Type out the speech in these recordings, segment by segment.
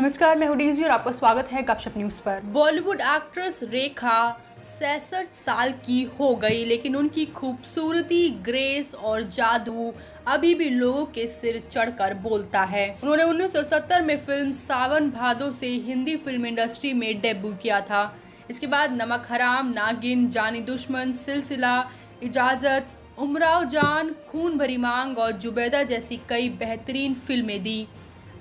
नमस्कार मैं हुडीजी और आपका स्वागत है गपशप न्यूज़ पर बॉलीवुड एक्ट्रेस रेखा सैसठ साल की हो गई लेकिन उनकी खूबसूरती ग्रेस और जादू अभी भी लोगों के सिर चढ़कर बोलता है उन्होंने 1970 में फिल्म सावन भादो से हिंदी फिल्म इंडस्ट्री में डेब्यू किया था इसके बाद नमक हराम नागिन जानी दुश्मन सिलसिला इजाज़त उमराव जान खून भरी मांग और जुबैदा जैसी कई बेहतरीन फिल्में दी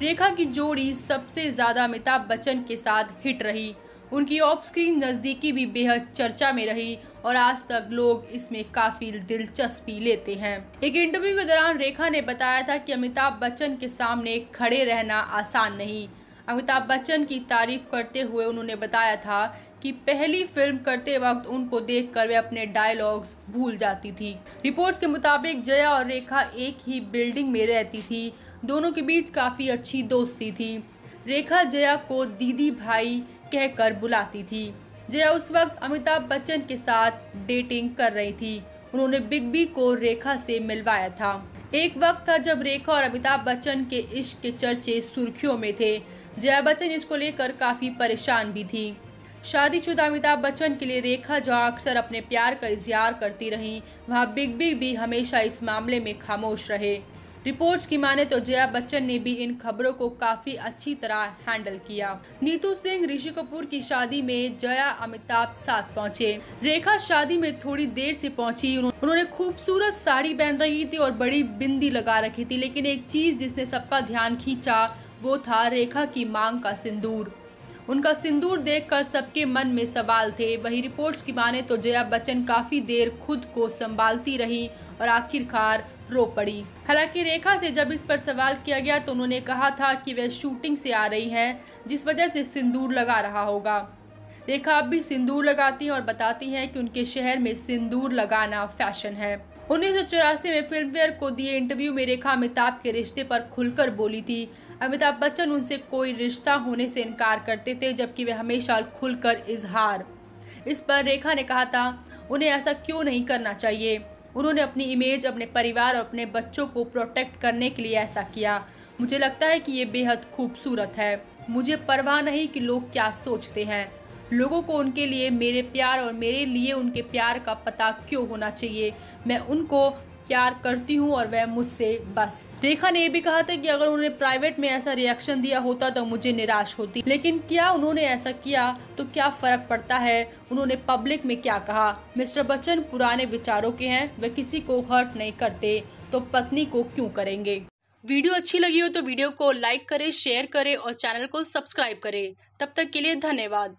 रेखा की जोड़ी सबसे ज़्यादा अमिताभ बच्चन के साथ हिट रही उनकी ऑफ स्क्रीन नज़दीकी भी बेहद चर्चा में रही और आज तक लोग इसमें काफ़ी दिलचस्पी लेते हैं एक इंटरव्यू के दौरान रेखा ने बताया था कि अमिताभ बच्चन के सामने खड़े रहना आसान नहीं अमिताभ बच्चन की तारीफ करते हुए उन्होंने बताया था कि पहली फिल्म करते वक्त उनको देखकर वे अपने डायलॉग्स भूल जाती थी रिपोर्ट्स के मुताबिक जया और रेखा एक ही बिल्डिंग में रहती थी दोनों के बीच काफ़ी अच्छी दोस्ती थी रेखा जया को दीदी भाई कहकर बुलाती थी जया उस वक्त अमिताभ बच्चन के साथ डेटिंग कर रही थी उन्होंने बिग बी को रेखा से मिलवाया था एक वक्त था जब रेखा और अमिताभ बच्चन के इश्क के चर्चे सुर्खियों में थे जया बच्चन इसको लेकर काफ़ी परेशान भी थी शादीशुदा अमिताभ बच्चन के लिए रेखा जहाँ अक्सर अपने प्यार का इजहार करती रहीं वहाँ बिग बी भी हमेशा इस मामले में खामोश रहे रिपोर्ट्स की माने तो जया बच्चन ने भी इन खबरों को काफी अच्छी तरह हैंडल किया नीतू सिंह ऋषि कपूर की शादी में जया अमिताभ साथ पहुंचे रेखा शादी में थोड़ी देर से पहुंची उन्होंने खूबसूरत साड़ी पहन रही थी और बड़ी बिंदी लगा रखी थी लेकिन एक चीज जिसने सबका ध्यान खींचा वो था रेखा की मांग का सिंदूर उनका सिंदूर देखकर सबके मन में सवाल थे वही रिपोर्ट्स की माने तो जया बच्चन काफ़ी देर खुद को संभालती रही और आखिरकार रो पड़ी हालांकि रेखा से जब इस पर सवाल किया गया तो उन्होंने कहा था कि वह शूटिंग से आ रही हैं जिस वजह से सिंदूर लगा रहा होगा रेखा अब भी सिंदूर लगाती हैं और बताती हैं कि उनके शहर में सिंदूर लगाना फैशन है उन्नीस में फिल्मफेयर को दिए इंटरव्यू में रेखा अमिताभ के रिश्ते पर खुलकर बोली थी अमिताभ बच्चन उनसे कोई रिश्ता होने से इनकार करते थे जबकि वे हमेशा खुलकर इजहार इस पर रेखा ने कहा था उन्हें ऐसा क्यों नहीं करना चाहिए उन्होंने अपनी इमेज अपने परिवार और अपने बच्चों को प्रोटेक्ट करने के लिए ऐसा किया मुझे लगता है कि ये बेहद खूबसूरत है मुझे परवाह नहीं कि लोग क्या सोचते हैं लोगों को उनके लिए मेरे प्यार और मेरे लिए उनके प्यार का पता क्यों होना चाहिए मैं उनको प्यार करती हूँ और वह मुझसे बस रेखा ने यह भी कहा था कि अगर उन्होंने प्राइवेट में ऐसा रिएक्शन दिया होता तो मुझे निराश होती लेकिन क्या उन्होंने ऐसा किया तो क्या फ़र्क पड़ता है उन्होंने पब्लिक में क्या कहा मिस्टर बच्चन पुराने विचारों के हैं वे किसी को हर्ट नहीं करते तो पत्नी को क्यों करेंगे वीडियो अच्छी लगी हो तो वीडियो को लाइक करे शेयर करे और चैनल को सब्सक्राइब करे तब तक के लिए धन्यवाद